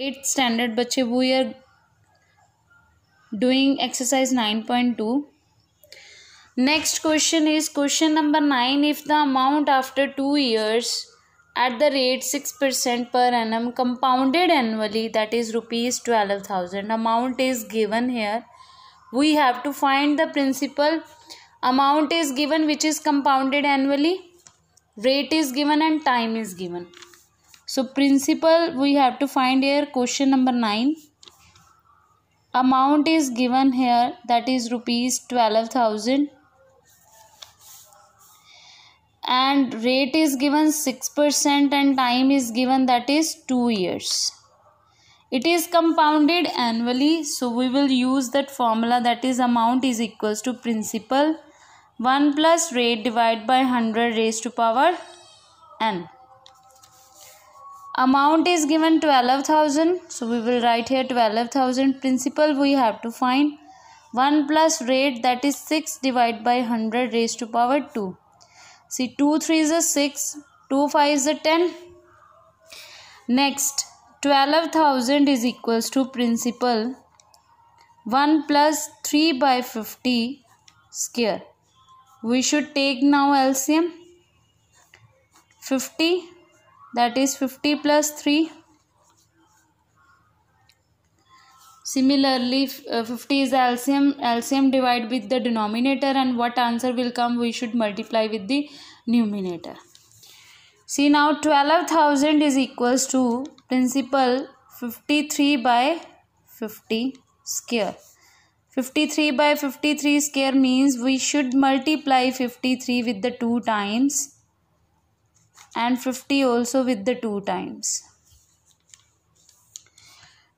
Eight standard बच्चे वो you're doing exercise nine point two next question is question number nine if the amount after two years at the rate six percent per annum compounded annually that is rupees twelve thousand amount is given here we have to find the principal amount is given which is compounded annually rate is given and time is given So principal we have to find here question number 9. Amount is given here that is rupees 12,000 and rate is given 6% and time is given that is 2 years. It is compounded annually so we will use that formula that is amount is equals to principal 1 plus rate divided by 100 raised to power n amount is given 12000 so we will write here 12000 principal we have to find 1 plus rate that is 6 divided by 100 raised to power 2 see 2 3 is a 6 2 5 is a 10 next 12000 is equals to principal 1 plus 3 by 50 square we should take now LCM 50 that is 50 plus 3 similarly uh, 50 is LCM LCM divide with the denominator and what answer will come we should multiply with the numerator see now 12000 is equals to principal 53 by 50 square 53 by 53 square means we should multiply 53 with the 2 times and 50 also with the 2 times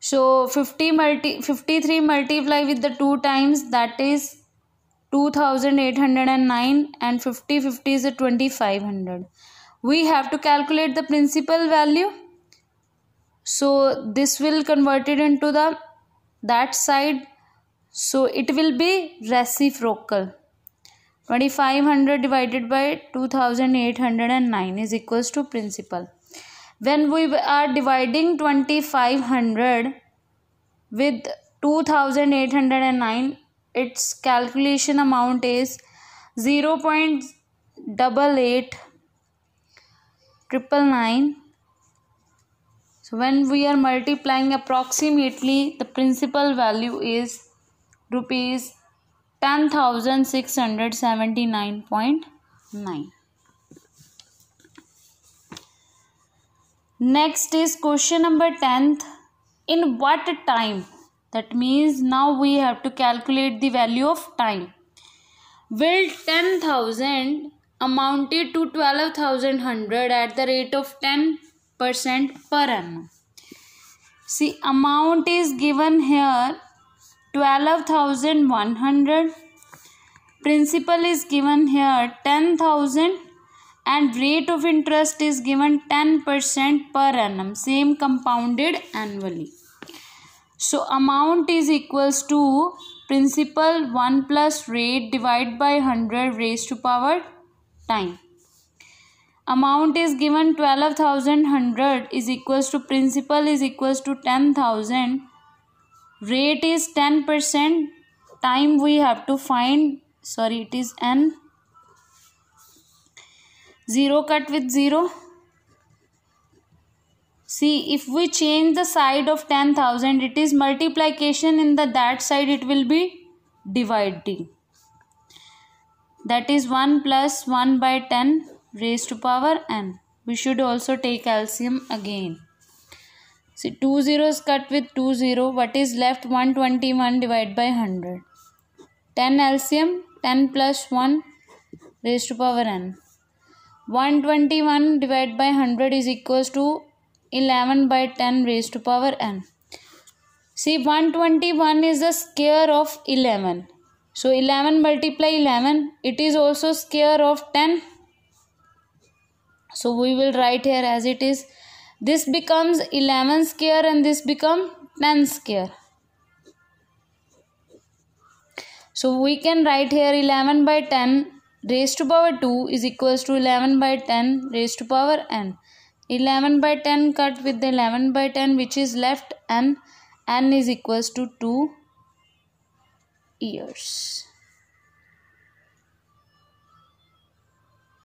so 50 multi 53 multiply with the 2 times that is 2809 and 50 50 is 2500 we have to calculate the principal value so this will convert it into the that side so it will be reciprocal 2500 divided by 2809 is equals to principal. When we are dividing 2500 with 2809, its calculation amount is 0 0.88 triple nine. So when we are multiplying approximately the principal value is rupees 10679.9 next is question number 10th in what time that means now we have to calculate the value of time will 10000 amounted to 12100 at the rate of 10% per annum see amount is given here 12100 principal is given here 10000 and rate of interest is given 10% per annum same compounded annually so amount is equals to principal 1 plus rate divided by 100 raised to power time amount is given 12100 is equals to principal is equals to 10000 rate is 10% time we have to find sorry it is n 0 cut with 0 see if we change the side of 10000 it is multiplication in the that side it will be dividing that is 1 plus 1 by 10 raised to power n we should also take calcium again See, 2 zeros cut with 2 zero. What is left? 121 divided by 100. 10 LCM, 10 plus 1 raised to power n. 121 divided by 100 is equals to 11 by 10 raised to power n. See, 121 is the square of 11. So, 11 multiply 11, it is also square of 10. So, we will write here as it is this becomes 11 square and this become 10 square. So we can write here 11 by 10 raised to power 2 is equals to 11 by 10 raised to power n. 11 by 10 cut with the 11 by 10 which is left n. n is equals to 2 years.